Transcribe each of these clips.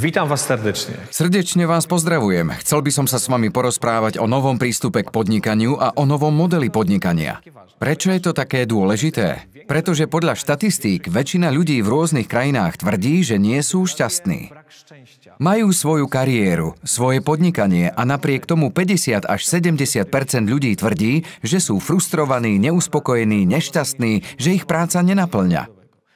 Vítam vás srdečne. Srdečne vás pozdravujem. Chcel by som sa s vami porozprávať o novom prístupe k podnikaniu a o novom modeli podnikania. Prečo je to také dôležité? Pretože podľa štatistík väčšina ľudí v rôznych krajinách tvrdí, že nie sú šťastní. Majú svoju kariéru, svoje podnikanie a napriek tomu 50 až 70 ľudí tvrdí, že sú frustrovaní, neuspokojení, nešťastní, že ich práca nenaplňa.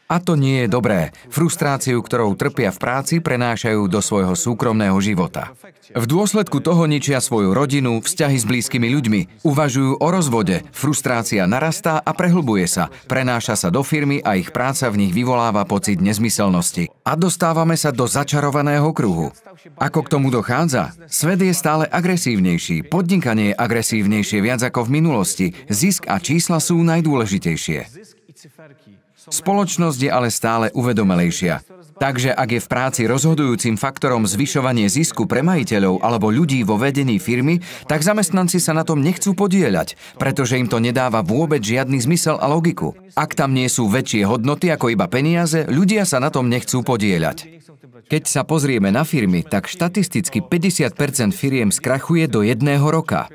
A to nie je dobré. Frustráciu, ktorou trpia v práci, prenášajú do svojho súkromného života. V dôsledku toho ničia svoju rodinu, vzťahy s blízkymi ľuďmi, uvažujú o rozvode, frustrácia narastá a prehlbuje sa, prenáša sa do firmy a ich práca v nich vyvoláva pocit nezmyselnosti. A dostávame sa do začarovaného kruhu. Ako k tomu dochádza? Svet je stále agresívnejší, podnikanie je agresívnejšie viac ako v minulosti, zisk a čísla sú najdôležitejšie. Spoločnosť je ale stále uvedomelejšia. Takže ak je v práci rozhodujúcim faktorom zvyšovanie zisku pre majiteľov alebo ľudí vo vedení firmy, tak zamestnanci sa na tom nechcú podieľať, pretože im to nedáva vôbec žiadny zmysel a logiku. Ak tam nie sú väčšie hodnoty ako iba peniaze, ľudia sa na tom nechcú podieľať. Keď sa pozrieme na firmy, tak štatisticky 50 firiem skrachuje do jedného roka.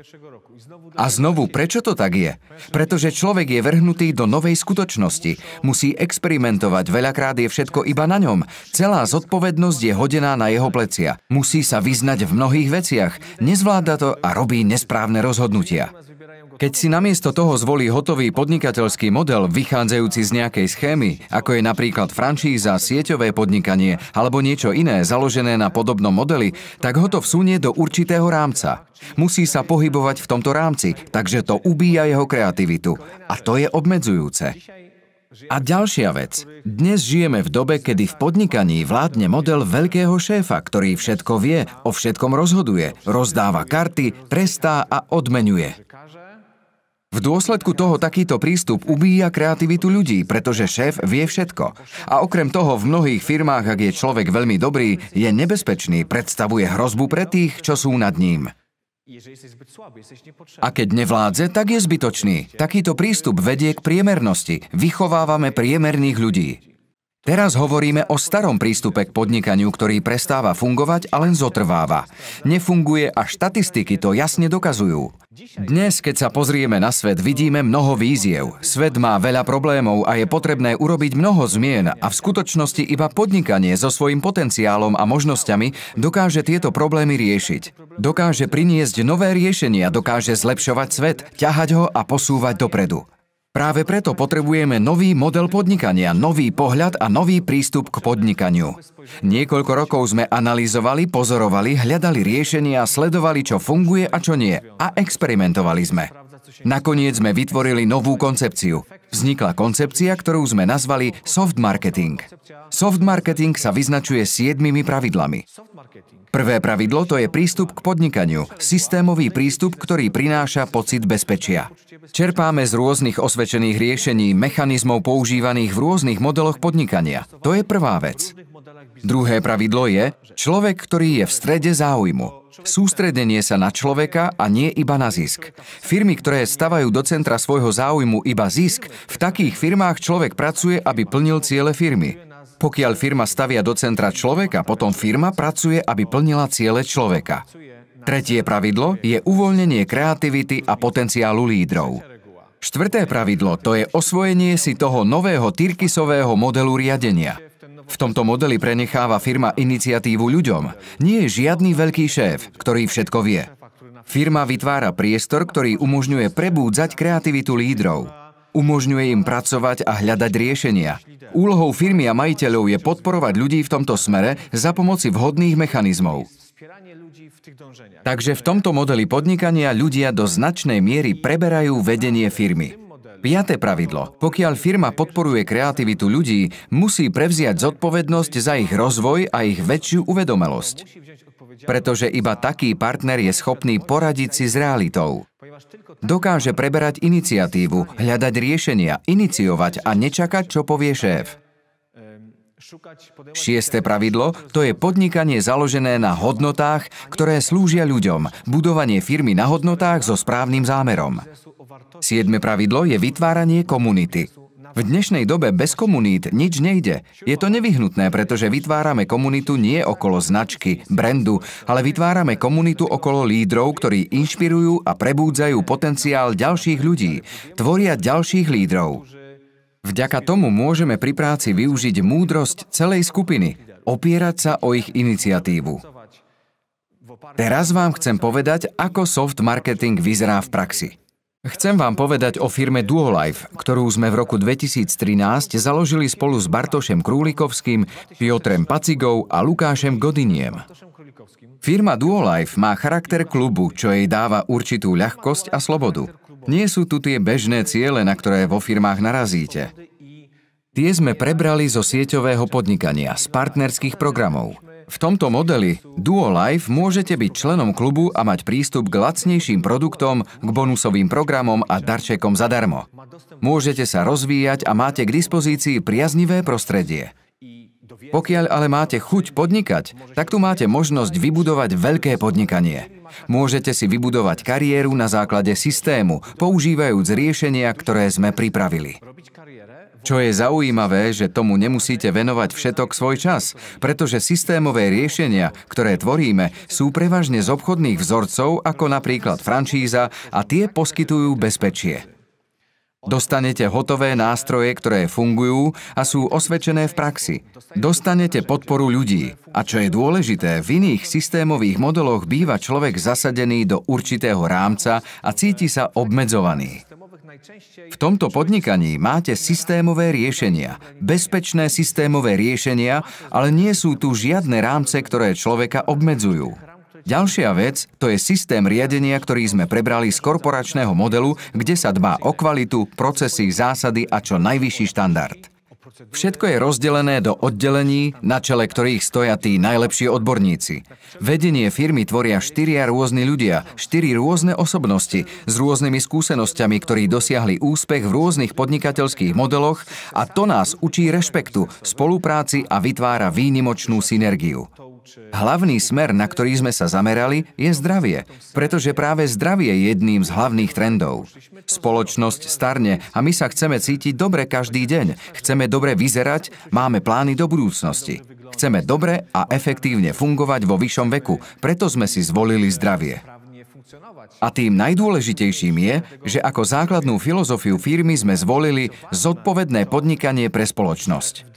A znovu, prečo to tak je? Pretože človek je vrhnutý do novej skutočnosti. Musí experimentovať, veľakrát je všetko iba na ňom. Celá zodpovednosť je hodená na jeho plecia. Musí sa vyznať v mnohých veciach, nezvláda to a robí nesprávne rozhodnutia. Keď si namiesto toho zvolí hotový podnikateľský model vychádzajúci z nejakej schémy, ako je napríklad franšíza, sieťové podnikanie alebo niečo iné založené na podobnom modeli, tak ho to vsunie do určitého rámca. Musí sa pohybovať v tomto rámci, takže to ubíja jeho kreativitu. A to je obmedzujúce. A ďalšia vec. Dnes žijeme v dobe, kedy v podnikaní vládne model veľkého šéfa, ktorý všetko vie, o všetkom rozhoduje, rozdáva karty, trestá a odmenuje. V dôsledku toho takýto prístup ubíja kreativitu ľudí, pretože šéf vie všetko. A okrem toho v mnohých firmách, ak je človek veľmi dobrý, je nebezpečný, predstavuje hrozbu pre tých, čo sú nad ním. A keď nevládze, tak je zbytočný. Takýto prístup vedie k priemernosti. Vychovávame priemerných ľudí. Teraz hovoríme o starom prístupe k podnikaniu, ktorý prestáva fungovať a len zotrváva. Nefunguje a štatistiky to jasne dokazujú. Dnes, keď sa pozrieme na svet, vidíme mnoho víziev. Svet má veľa problémov a je potrebné urobiť mnoho zmien a v skutočnosti iba podnikanie so svojím potenciálom a možnosťami dokáže tieto problémy riešiť. Dokáže priniesť nové riešenia, dokáže zlepšovať svet, ťahať ho a posúvať dopredu. Práve preto potrebujeme nový model podnikania, nový pohľad a nový prístup k podnikaniu. Niekoľko rokov sme analyzovali, pozorovali, hľadali riešenia, sledovali, čo funguje a čo nie a experimentovali sme. Nakoniec sme vytvorili novú koncepciu. Vznikla koncepcia, ktorú sme nazvali soft marketing. Soft marketing sa vyznačuje siedmimi pravidlami. Prvé pravidlo to je prístup k podnikaniu, systémový prístup, ktorý prináša pocit bezpečia. Čerpáme z rôznych osvedčených riešení, mechanizmov používaných v rôznych modeloch podnikania. To je prvá vec. Druhé pravidlo je človek, ktorý je v strede záujmu. Sústredenie sa na človeka a nie iba na zisk. Firmy, ktoré stavajú do centra svojho záujmu iba zisk, v takých firmách človek pracuje, aby plnil ciele firmy. Pokiaľ firma stavia do centra človeka, potom firma pracuje, aby plnila ciele človeka. Tretie pravidlo je uvoľnenie kreativity a potenciálu lídrov. Štvrté pravidlo to je osvojenie si toho nového Tyrkisového modelu riadenia. V tomto modeli prenecháva firma iniciatívu ľuďom. Nie je žiadny veľký šéf, ktorý všetko vie. Firma vytvára priestor, ktorý umožňuje prebúdzať kreativitu lídrov. Umožňuje im pracovať a hľadať riešenia. Úlohou firmy a majiteľov je podporovať ľudí v tomto smere za pomoci vhodných mechanizmov. Takže v tomto modeli podnikania ľudia do značnej miery preberajú vedenie firmy. Piaté pravidlo. Pokiaľ firma podporuje kreativitu ľudí, musí prevziať zodpovednosť za ich rozvoj a ich väčšiu uvedomelosť pretože iba taký partner je schopný poradiť si s realitou. Dokáže preberať iniciatívu, hľadať riešenia, iniciovať a nečakať, čo povie šéf. Šieste pravidlo to je podnikanie založené na hodnotách, ktoré slúžia ľuďom, budovanie firmy na hodnotách so správnym zámerom. Siedme pravidlo je vytváranie komunity. V dnešnej dobe bez komunít nič nejde. Je to nevyhnutné, pretože vytvárame komunitu nie okolo značky, brandu, ale vytvárame komunitu okolo lídrov, ktorí inšpirujú a prebúdzajú potenciál ďalších ľudí, tvoria ďalších lídrov. Vďaka tomu môžeme pri práci využiť múdrosť celej skupiny, opierať sa o ich iniciatívu. Teraz vám chcem povedať, ako soft marketing vyzerá v praxi. Chcem vám povedať o firme Duolife, ktorú sme v roku 2013 založili spolu s Bartošem Krúlikovským, Piotrem Pacigou a Lukášem Godiniem. Firma Duolife má charakter klubu, čo jej dáva určitú ľahkosť a slobodu. Nie sú tu tie bežné ciele, na ktoré vo firmách narazíte. Tie sme prebrali zo sieťového podnikania, z partnerských programov – v tomto modeli Duo Life môžete byť členom klubu a mať prístup k lacnejším produktom, k bonusovým programom a darčekom zadarmo. Môžete sa rozvíjať a máte k dispozícii priaznivé prostredie. Pokiaľ ale máte chuť podnikať, tak tu máte možnosť vybudovať veľké podnikanie. Môžete si vybudovať kariéru na základe systému, používajúc riešenia, ktoré sme pripravili. Čo je zaujímavé, že tomu nemusíte venovať všetok svoj čas, pretože systémové riešenia, ktoré tvoríme, sú prevažne z obchodných vzorcov, ako napríklad francíza, a tie poskytujú bezpečie. Dostanete hotové nástroje, ktoré fungujú a sú osvedčené v praxi. Dostanete podporu ľudí. A čo je dôležité, v iných systémových modeloch býva človek zasadený do určitého rámca a cíti sa obmedzovaný. V tomto podnikaní máte systémové riešenia, bezpečné systémové riešenia, ale nie sú tu žiadne rámce, ktoré človeka obmedzujú. Ďalšia vec to je systém riadenia, ktorý sme prebrali z korporačného modelu, kde sa dbá o kvalitu, procesy, zásady a čo najvyšší štandard. Všetko je rozdelené do oddelení, na čele ktorých stoja tí najlepší odborníci. Vedenie firmy tvoria štyria rôzni ľudia, štyri rôzne osobnosti s rôznymi skúsenosťami, ktorí dosiahli úspech v rôznych podnikateľských modeloch a to nás učí rešpektu, spolupráci a vytvára výnimočnú synergiu. Hlavný smer, na ktorý sme sa zamerali, je zdravie, pretože práve zdravie je jedným z hlavných trendov. Spoločnosť starne a my sa chceme cítiť dobre každý deň, chceme dobre vyzerať, máme plány do budúcnosti. Chceme dobre a efektívne fungovať vo vyššom veku, preto sme si zvolili zdravie. A tým najdôležitejším je, že ako základnú filozofiu firmy sme zvolili zodpovedné podnikanie pre spoločnosť.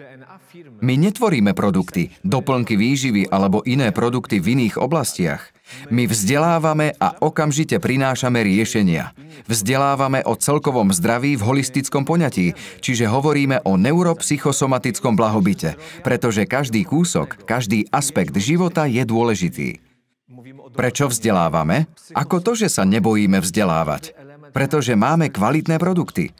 My netvoríme produkty, doplnky výživy alebo iné produkty v iných oblastiach. My vzdelávame a okamžite prinášame riešenia. Vzdelávame o celkovom zdraví v holistickom poňatí, čiže hovoríme o neuropsychosomatickom blahobite, pretože každý kúsok, každý aspekt života je dôležitý. Prečo vzdelávame? Ako to, že sa nebojíme vzdelávať? Pretože máme kvalitné produkty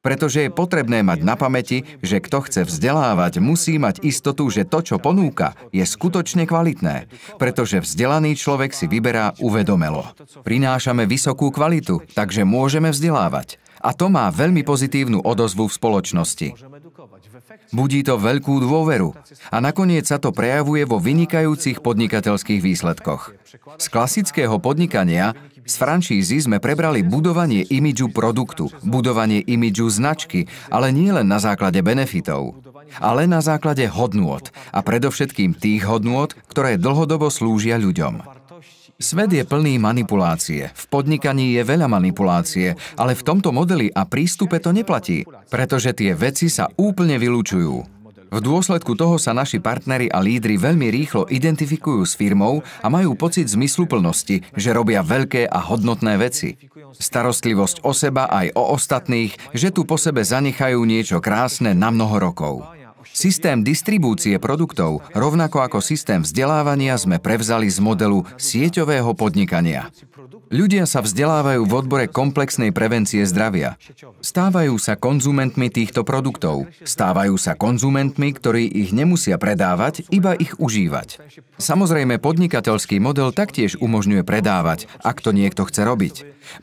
pretože je potrebné mať na pamäti, že kto chce vzdelávať, musí mať istotu, že to, čo ponúka, je skutočne kvalitné, pretože vzdelaný človek si vyberá uvedomelo. Prinášame vysokú kvalitu, takže môžeme vzdelávať. A to má veľmi pozitívnu odozvu v spoločnosti. Budí to veľkú dôveru a nakoniec sa to prejavuje vo vynikajúcich podnikateľských výsledkoch. Z klasického podnikania, z franšízy sme prebrali budovanie imidžu produktu, budovanie imidžu značky, ale nie len na základe benefitov, ale na základe hodnôt a predovšetkým tých hodnôt, ktoré dlhodobo slúžia ľuďom. Svet je plný manipulácie. V podnikaní je veľa manipulácie, ale v tomto modeli a prístupe to neplatí, pretože tie veci sa úplne vylúčujú. V dôsledku toho sa naši partneri a lídry veľmi rýchlo identifikujú s firmou a majú pocit zmysluplnosti, že robia veľké a hodnotné veci. Starostlivosť o seba aj o ostatných, že tu po sebe zanechajú niečo krásne na mnoho rokov. Systém distribúcie produktov, rovnako ako systém vzdelávania, sme prevzali z modelu sieťového podnikania. Ľudia sa vzdelávajú v odbore komplexnej prevencie zdravia. Stávajú sa konzumentmi týchto produktov. Stávajú sa konzumentmi, ktorí ich nemusia predávať, iba ich užívať. Samozrejme, podnikateľský model taktiež umožňuje predávať, ak to niekto chce robiť.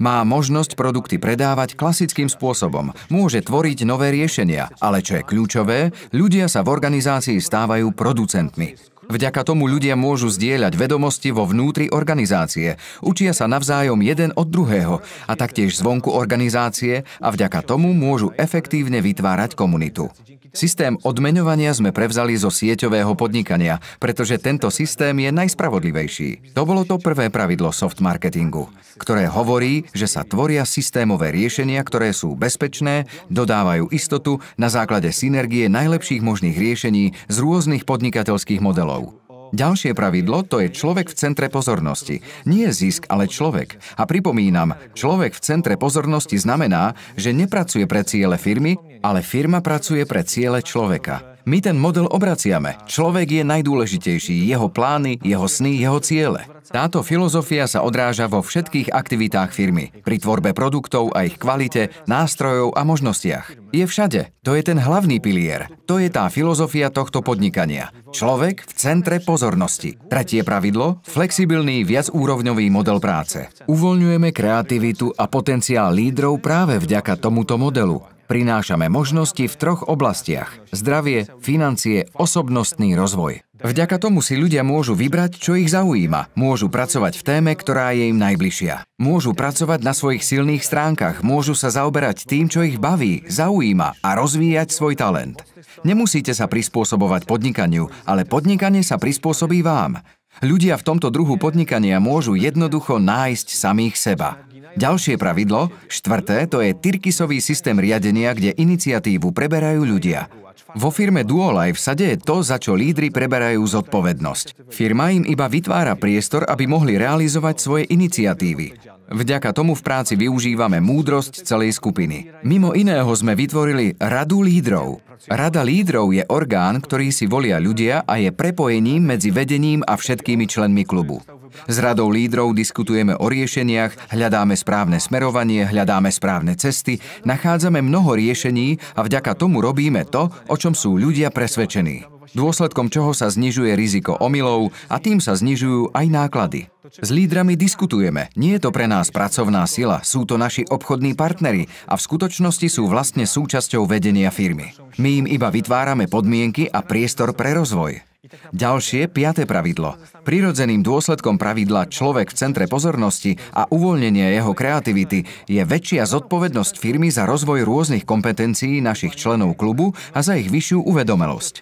Má možnosť produkty predávať klasickým spôsobom. Môže tvoriť nové riešenia, ale čo je kľúčové, ľudia Ľudia sa v organizácii stávajú producentmi. Vďaka tomu ľudia môžu zdieľať vedomosti vo vnútri organizácie, učia sa navzájom jeden od druhého a taktiež zvonku organizácie a vďaka tomu môžu efektívne vytvárať komunitu. Systém odmeňovania sme prevzali zo sieťového podnikania, pretože tento systém je najspravodlivejší. To bolo to prvé pravidlo soft marketingu, ktoré hovorí, že sa tvoria systémové riešenia, ktoré sú bezpečné, dodávajú istotu na základe synergie najlepších možných riešení z rôznych podnikateľských modelov. Ďalšie pravidlo to je človek v centre pozornosti. Nie zisk, ale človek. A pripomínam, človek v centre pozornosti znamená, že nepracuje pre ciele firmy, ale firma pracuje pre ciele človeka. My ten model obraciame. Človek je najdôležitejší, jeho plány, jeho sny, jeho ciele. Táto filozofia sa odráža vo všetkých aktivitách firmy, pri tvorbe produktov a ich kvalite, nástrojov a možnostiach. Je všade. To je ten hlavný pilier. To je tá filozofia tohto podnikania. Človek v centre pozornosti. Tretie pravidlo – flexibilný viacúrovňový model práce. Uvoľňujeme kreativitu a potenciál lídrov práve vďaka tomuto modelu prinášame možnosti v troch oblastiach – zdravie, financie, osobnostný rozvoj. Vďaka tomu si ľudia môžu vybrať, čo ich zaujíma. Môžu pracovať v téme, ktorá je im najbližšia. Môžu pracovať na svojich silných stránkach, môžu sa zaoberať tým, čo ich baví, zaujíma a rozvíjať svoj talent. Nemusíte sa prispôsobovať podnikaniu, ale podnikanie sa prispôsobí vám. Ľudia v tomto druhu podnikania môžu jednoducho nájsť samých seba. Ďalšie pravidlo, štvrté, to je Tyrkisový systém riadenia, kde iniciatívu preberajú ľudia. Vo firme Duolife sa deje to, za čo lídry preberajú zodpovednosť. Firma im iba vytvára priestor, aby mohli realizovať svoje iniciatívy. Vďaka tomu v práci využívame múdrosť celej skupiny. Mimo iného sme vytvorili Radu lídrov. Rada lídrov je orgán, ktorý si volia ľudia a je prepojením medzi vedením a všetkými členmi klubu. S radou lídrov diskutujeme o riešeniach, hľadáme správne smerovanie, hľadáme správne cesty, nachádzame mnoho riešení a vďaka tomu robíme to, o čom sú ľudia presvedčení dôsledkom čoho sa znižuje riziko omylov a tým sa znižujú aj náklady. S lídrami diskutujeme. Nie je to pre nás pracovná sila, sú to naši obchodní partnery a v skutočnosti sú vlastne súčasťou vedenia firmy. My im iba vytvárame podmienky a priestor pre rozvoj. Ďalšie, piaté pravidlo. Prirodzeným dôsledkom pravidla človek v centre pozornosti a uvoľnenie jeho kreativity je väčšia zodpovednosť firmy za rozvoj rôznych kompetencií našich členov klubu a za ich vyššiu uvedomelosť.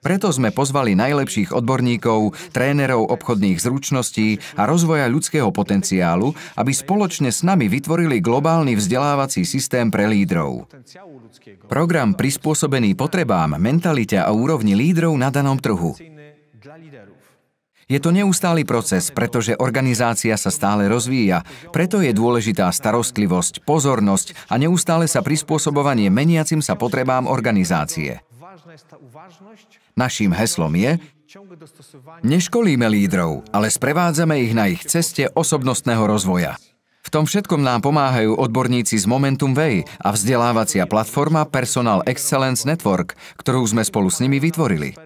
Preto sme pozvali najlepších odborníkov, trénerov obchodných zručností a rozvoja ľudského potenciálu, aby spoločne s nami vytvorili globálny vzdelávací systém pre lídrov. Program prispôsobený potrebám, mentalite a úrovni lídrov na danom trhu. Je to neustály proces, pretože organizácia sa stále rozvíja, preto je dôležitá starostlivosť, pozornosť a neustále sa prispôsobovanie meniacim sa potrebám organizácie. Naším heslom je, neškolíme lídrov, ale sprevádzame ich na ich ceste osobnostného rozvoja. V tom všetkom nám pomáhajú odborníci z Momentum Way a vzdelávacia platforma Personal Excellence Network, ktorú sme spolu s nimi vytvorili.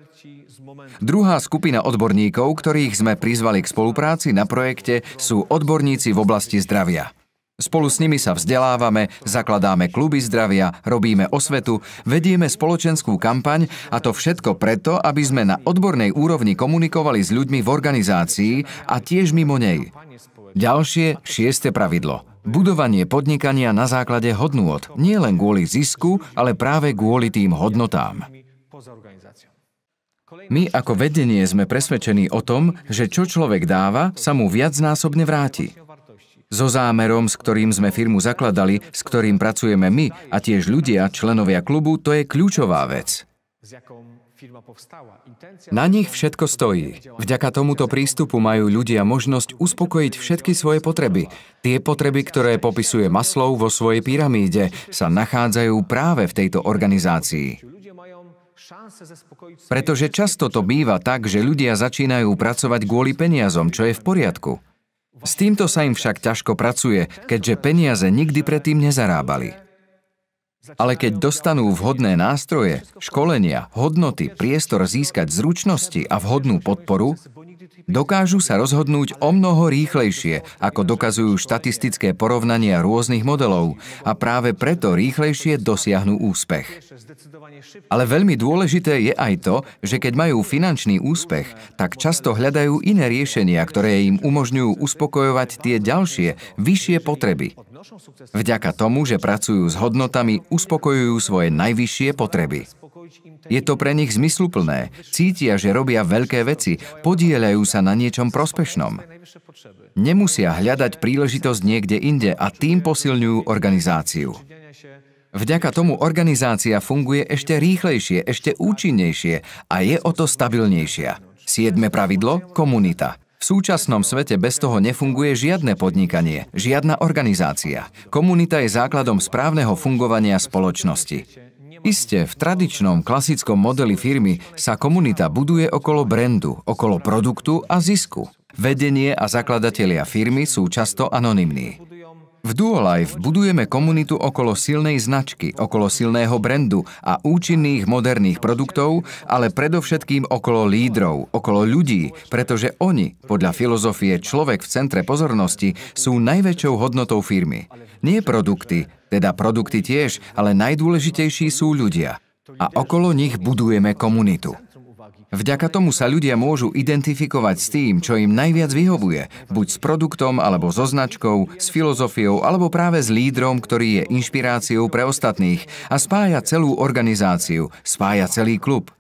Druhá skupina odborníkov, ktorých sme prizvali k spolupráci na projekte, sú odborníci v oblasti zdravia. Spolu s nimi sa vzdelávame, zakladáme kluby zdravia, robíme osvetu, vedieme spoločenskú kampaň a to všetko preto, aby sme na odbornej úrovni komunikovali s ľuďmi v organizácii a tiež mimo nej. Ďalšie, šieste pravidlo. Budovanie podnikania na základe hodnôt, nie len kvôli zisku, ale práve kvôli tým hodnotám. My ako vedenie sme presvedčení o tom, že čo človek dáva, sa mu viacnásobne vráti so zámerom, s ktorým sme firmu zakladali, s ktorým pracujeme my a tiež ľudia, členovia klubu, to je kľúčová vec. Na nich všetko stojí. Vďaka tomuto prístupu majú ľudia možnosť uspokojiť všetky svoje potreby. Tie potreby, ktoré popisuje Maslov vo svojej pyramíde, sa nachádzajú práve v tejto organizácii. Pretože často to býva tak, že ľudia začínajú pracovať kvôli peniazom, čo je v poriadku. S týmto sa im však ťažko pracuje, keďže peniaze nikdy predtým nezarábali. Ale keď dostanú vhodné nástroje, školenia, hodnoty, priestor získať zručnosti a vhodnú podporu, dokážu sa rozhodnúť o mnoho rýchlejšie, ako dokazujú štatistické porovnania rôznych modelov a práve preto rýchlejšie dosiahnu úspech. Ale veľmi dôležité je aj to, že keď majú finančný úspech, tak často hľadajú iné riešenia, ktoré im umožňujú uspokojovať tie ďalšie, vyššie potreby. Vďaka tomu, že pracujú s hodnotami, uspokojujú svoje najvyššie potreby. Je to pre nich zmysluplné, cítia, že robia veľké veci, podielajú sa na niečom prospešnom. Nemusia hľadať príležitosť niekde inde a tým posilňujú organizáciu. Vďaka tomu organizácia funguje ešte rýchlejšie, ešte účinnejšie a je o to stabilnejšia. Siedme pravidlo – komunita. V súčasnom svete bez toho nefunguje žiadne podnikanie, žiadna organizácia. Komunita je základom správneho fungovania spoločnosti. Isté, v tradičnom klasickom modeli firmy sa komunita buduje okolo brandu, okolo produktu a zisku. Vedenie a zakladatelia firmy sú často anonymní. V Duolife budujeme komunitu okolo silnej značky, okolo silného brandu a účinných moderných produktov, ale predovšetkým okolo lídrov, okolo ľudí, pretože oni, podľa filozofie človek v centre pozornosti, sú najväčšou hodnotou firmy. Nie produkty, teda produkty tiež, ale najdôležitejší sú ľudia. A okolo nich budujeme komunitu. Vďaka tomu sa ľudia môžu identifikovať s tým, čo im najviac vyhovuje, buď s produktom, alebo so značkou, s filozofiou, alebo práve s lídrom, ktorý je inšpiráciou pre ostatných a spája celú organizáciu, spája celý klub.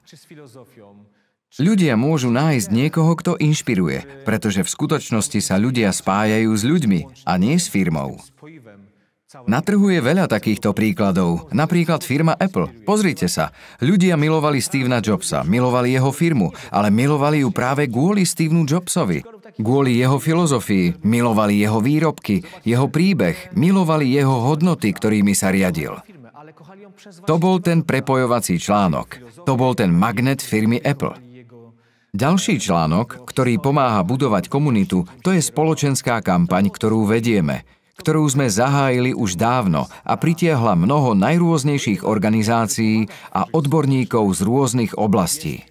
Ľudia môžu nájsť niekoho, kto inšpiruje, pretože v skutočnosti sa ľudia spájajú s ľuďmi a nie s firmou. Na trhu je veľa takýchto príkladov. Napríklad firma Apple. Pozrite sa. Ľudia milovali Stevena Jobsa, milovali jeho firmu, ale milovali ju práve kvôli Stevenu Jobsovi. Kvôli jeho filozofii, milovali jeho výrobky, jeho príbeh, milovali jeho hodnoty, ktorými sa riadil. To bol ten prepojovací článok. To bol ten magnet firmy Apple. Ďalší článok, ktorý pomáha budovať komunitu, to je spoločenská kampaň, ktorú vedieme ktorú sme zahájili už dávno a pritiahla mnoho najrôznejších organizácií a odborníkov z rôznych oblastí.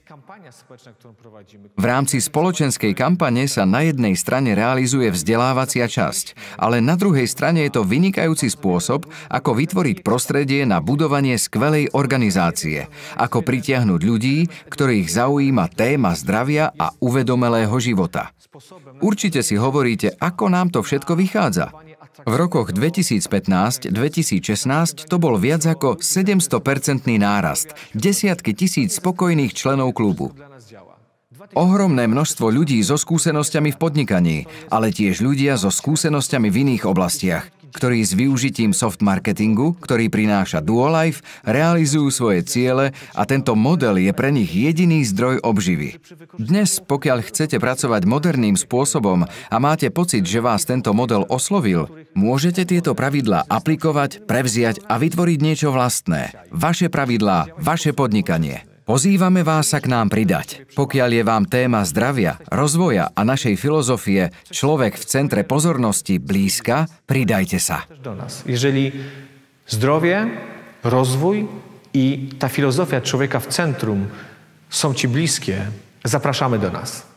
V rámci spoločenskej kampane sa na jednej strane realizuje vzdelávacia časť, ale na druhej strane je to vynikajúci spôsob, ako vytvoriť prostredie na budovanie skvelej organizácie, ako pritiahnuť ľudí, ktorých zaujíma téma zdravia a uvedomelého života. Určite si hovoríte, ako nám to všetko vychádza. V rokoch 2015-2016 to bol viac ako 700-percentný nárast, desiatky tisíc spokojných členov klubu. Ohromné množstvo ľudí so skúsenosťami v podnikaní, ale tiež ľudia so skúsenosťami v iných oblastiach, ktorí s využitím soft marketingu, ktorý prináša Duolife, realizujú svoje ciele a tento model je pre nich jediný zdroj obživy. Dnes, pokiaľ chcete pracovať moderným spôsobom a máte pocit, že vás tento model oslovil, môžete tieto pravidlá aplikovať, prevziať a vytvoriť niečo vlastné. Vaše pravidlá, vaše podnikanie. Pozývame vás sa k nám pridať. Pokiaľ je vám téma zdravia, rozvoja a našej filozofie človek v centre pozornosti blízka, pridajte sa. Do nás. Jeżeli zdrowie, rozwój i ta filozofia človeka v centrum sú ti bliskie, zapraszamy do nás.